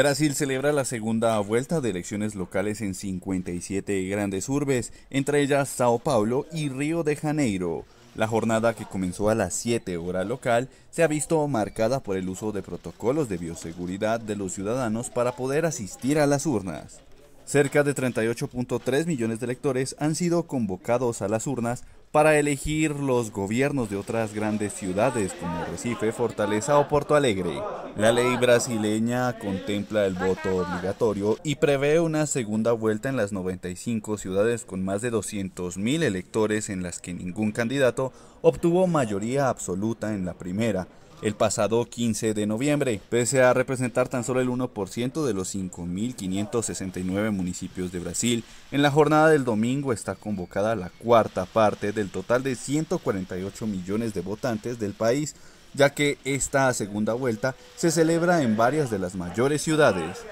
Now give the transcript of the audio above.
Brasil celebra la segunda vuelta de elecciones locales en 57 grandes urbes, entre ellas Sao Paulo y Río de Janeiro. La jornada que comenzó a las 7 horas local se ha visto marcada por el uso de protocolos de bioseguridad de los ciudadanos para poder asistir a las urnas. Cerca de 38.3 millones de electores han sido convocados a las urnas para elegir los gobiernos de otras grandes ciudades como Recife, Fortaleza o Porto Alegre. La ley brasileña contempla el voto obligatorio y prevé una segunda vuelta en las 95 ciudades con más de 200.000 electores en las que ningún candidato obtuvo mayoría absoluta en la primera el pasado 15 de noviembre, pese a representar tan solo el 1% de los 5.569 municipios de Brasil. En la jornada del domingo está convocada la cuarta parte del total de 148 millones de votantes del país, ya que esta segunda vuelta se celebra en varias de las mayores ciudades.